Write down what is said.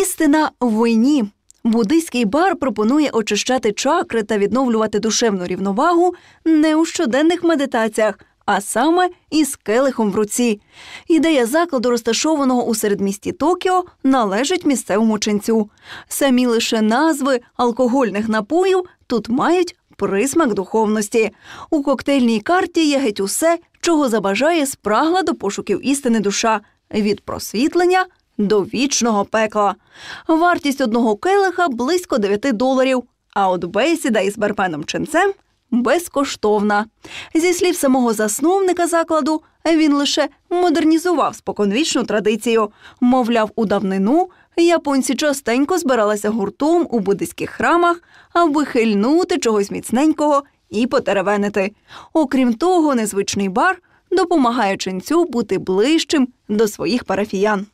Істина в вині. Буддийський бар пропонує очищати чакри та відновлювати душевну рівновагу не у щоденних медитаціях, а саме із келихом в руці. Ідея закладу, розташованого у середмісті Токіо, належить місцевому ченцю. Самі лише назви алкогольних напоїв тут мають присмак духовності. У коктейльній карті є геть усе, чого забажає спрагла до пошуків істини душа від просвітлення до вічного пекла. Вартість одного келиха близько 9 доларів. А от бесіда із барменом чинцем безкоштовна. Зі слів самого засновника закладу, він лише модернізував споконвічну традицію. Мовляв, у давнину японці частенько збиралися гуртом у буддийських храмах, аби хильнути чогось міцненького і потеревенити. Окрім того, незвичний бар допомагає ченцю бути ближчим до своїх парафіян.